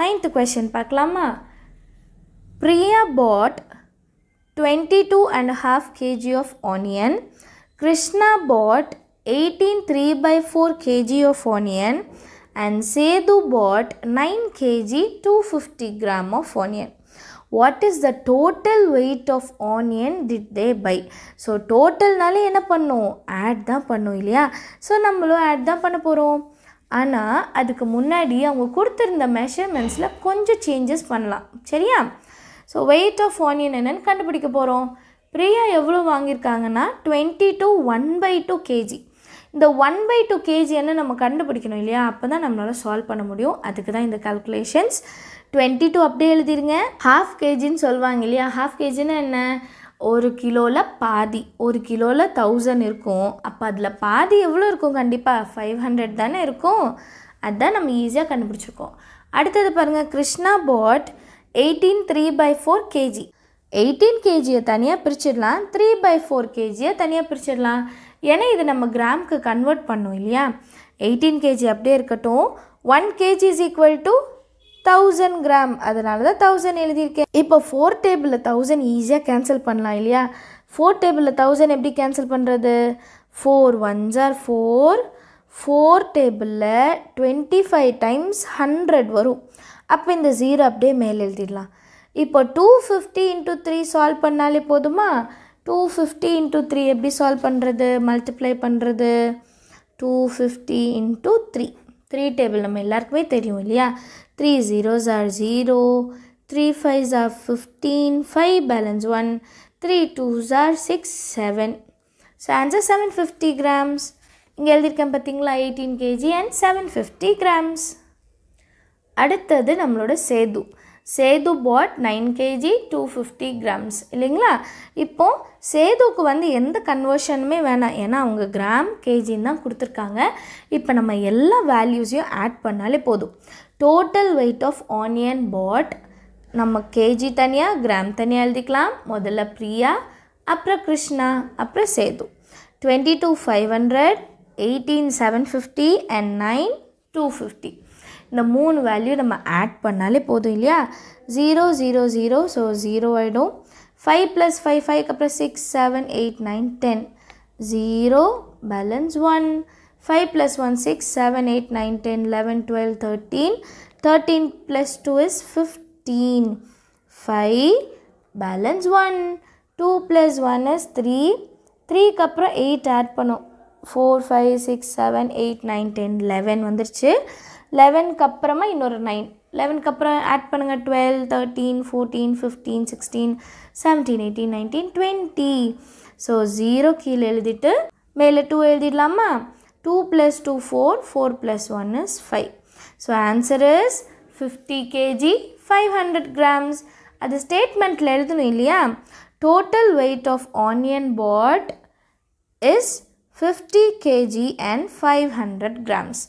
Ninth question பார்க்கலாமா Priya bought twenty two and half KG of onion Krishna bought eighteen three by four KG of onion and Sedu bought 9 kg 250 gram of onion. What is the total weight of onion did they buy? So total நாலே என்ன பண்ணும் add தான் பண்ணும் இல்லையா? So நம்மலும் add தான் பண்ணப் போரும். ஆனால் அதுக்கு முன்னாடி அவங்க கொடுத்துருந்த மெஷர்மெண்ட்ஸில் கொஞ்சம் சேஞ்சஸ் பண்ணலாம் சரியா ஸோ வெயிட் ஆஃப் ஆனியன் என்னென்னு கண்டுபிடிக்க போகிறோம் பிரியா எவ்வளோ வாங்கியிருக்காங்கன்னா twenty two one by two KG இந்த ஒன் பை டூ கேஜி என்ன நம்ம கண்டுபிடிக்கணும் இல்லையா அப்போ தான் நம்மளால் சால்வ் பண்ண முடியும் அதுக்கு தான் இந்த கல்குலேஷன்ஸ் டுவெண்ட்டி டூ அப்படியே எழுதிருங்க ஹாஃப் கேஜின்னு சொல்லுவாங்க இல்லையா ஹாஃப் கேஜின்னா என்ன ஒரு கிலோவில் பாதி ஒரு கிலோவில் தௌசண்ட் இருக்கும் அப்போ அதில் பாதி எவ்வளோ இருக்கும் கண்டிப்பாக ஃபைவ் ஹண்ட்ரட் தானே இருக்கும் அதுதான் நம்ம ஈஸியாக கண்டுபிடிச்சிருக்கோம் அடுத்தது பாருங்கள் Krishna bought eighteen three by four KG eighteen கேஜியை தனியாக பிரிச்சிடலாம் த்ரீ பை ஃபோர் கேஜியை தனியாக பிரிச்சிடலாம் ஏன்னா இது நம்ம கிராமுக்கு கன்வெர்ட் பண்ணோம் இல்லையா எயிட்டீன் கேஜி அப்படியே இருக்கட்டும் one KG is equal to thousand gram அதனால தான் தௌசண்ட் எழுதியிருக்கேன் இப்போ ஃபோர் டேபிளில் தௌசண்ட் ஈஸியாக கேன்சல் பண்ணலாம் இல்லையா ஃபோர் டேபிளில் தௌசண்ட் எப்படி கேன்சல் பண்ணுறது ஃபோர் ஒன் ஜார் ஃபோர் ஃபோர் டேபிளில் டுவெண்ட்டி ஃபைவ் டைம்ஸ் ஹண்ட்ரட் வரும் அப்போ இந்த ஜீரோ அப்படியே மேலே எழுதிடலாம் இப்போ two fifty into three solve பண்ணாலே போதுமா டூ ஃபிஃப்டி இன்ட்டு த்ரீ எப்படி சால்வ் பண்ணுறது மல்டிப்ளை பண்ணுறது two fifty into three three table நம்ம எல்லாருக்குமே தெரியும் இல்லையா three zeros are zero three fives are fifteen five balance one three twos are six seven so answer seven fifty grams இங்கே எழுதியிருக்கேன் பார்த்தீங்களா eighteen KG and seven fifty grams அடுத்தது நம்மளோட Sethu Sethu bought nine KG two fifty grams இல்லைங்களா இப்போது சேதுக்கு வந்து எந்த கன்வர்ஷனுமே வேணாம் ஏன்னா அவங்க கிராம் கேஜின்னு தான் கொடுத்துருக்காங்க இப்போ நம்ம எல்லா வேல்யூஸையும் ஆட் பண்ணாலே போதும் total weight of onion bought நம்ம கேஜி தனியாக கிராம் தனியாக எழுதிக்கலாம் முதல்ல பிரியா அப்புறம் கிருஷ்ணா அப்புறம் Sethu twenty two five hundred eighteen seven fifty and nine two fifty இந்த மூணு வேல்யூ நம்ம ஆட் பண்ணாலே போதும் இல்லையா zero zero zero so zero ஆகிடும் ஃபைவ் ப்ளஸ் ஃபைவ் ஃபைவ்க்கு அப்புறம் six seven eight nine ten zero balance one five plus one six seven eight nine ten eleven twelve thirteen thirteen plus two is fifteen five balance one two plus one is three த்ரீக்கு அப்புறம் eight add பண்ணோம் four five six seven eight nine ten eleven வந்துருச்சு லெவனுக்கு அப்புறமா இன்னொரு nine லெவனுக்கு அப்புறம் add பண்ணுங்கள் twelve thirteen fourteen fifteen sixteen seventeen eighteen nineteen twenty so zero கீழே எழுதிட்டு மேலே டூ எழுதிடலாமா two plus two four four plus one is five so answer is fifty KG five hundred grams அது ஸ்டேட்மெண்ட்டில் எழுதணும் இல்லையா total weight of onion bought is 50 kg and 500 grams.